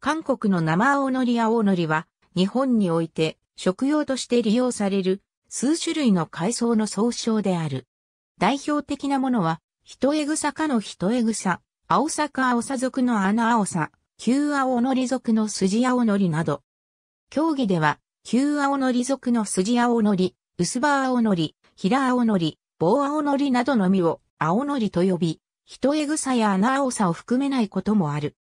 韓国の生青のり青のりは、日本において食用として利用される数種類の海藻の総称である。代表的なものは、ヒトエグサ科のヒトエグサ、アオサ科アオサ属のアナアオサ、旧青のり属のスジアオノリなど。競技では、旧青のり属の筋青のり、薄葉青のり、平青のり、棒青のりなどの実を青のりと呼び、ヒトエグサやアナアオサを含めないこともある。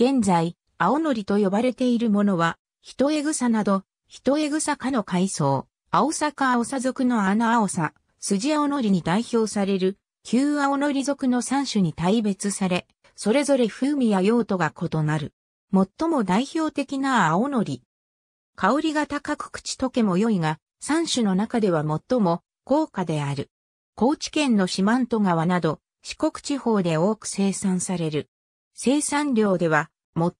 現在、青のりと呼ばれているものは、ヒトエグサなど、ヒトエグサ科の海藻、青サカ青サ属の穴青サ、筋青のりに代表される、旧青のり属の3種に大別され、それぞれ風味や用途が異なる。最も代表的な青のり。香りが高く口溶けも良いが、3種の中では最も高価である。高知県の四万十川など、四国地方で多く生産される。生産量では、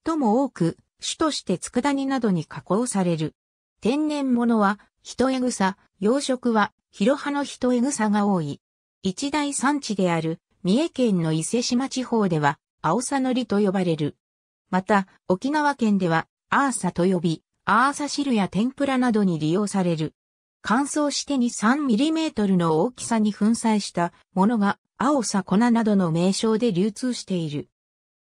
最も多く、種として佃煮などに加工される。天然物は、トエグサ、養殖は、広葉のトエグサが多い。一大産地である、三重県の伊勢島地方では、アオサノリと呼ばれる。また、沖縄県では、アーサと呼び、アーサ汁や天ぷらなどに利用される。乾燥してに3トルの大きさに粉砕したものが、アオサ粉などの名称で流通している。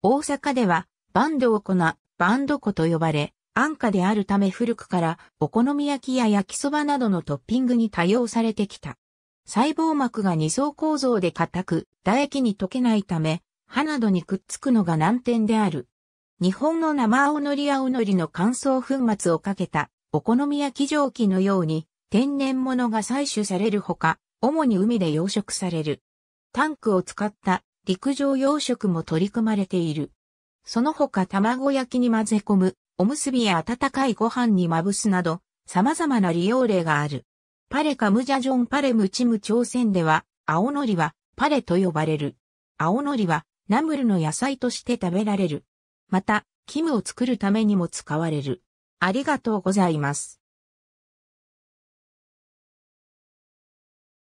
大阪では、バンドを粉、バンド粉と呼ばれ、安価であるため古くからお好み焼きや焼きそばなどのトッピングに多用されてきた。細胞膜が二層構造で硬く、唾液に溶けないため、歯などにくっつくのが難点である。日本の生青のり青のりの乾燥粉末をかけたお好み焼き蒸気のように天然物が採取されるほか、主に海で養殖される。タンクを使った陸上養殖も取り組まれている。その他卵焼きに混ぜ込む、おむすびや温かいご飯にまぶすなど、様々な利用例がある。パレカムジャジョンパレムチム朝鮮では、青のりはパレと呼ばれる。青のりはナムルの野菜として食べられる。また、キムを作るためにも使われる。ありがとうございます。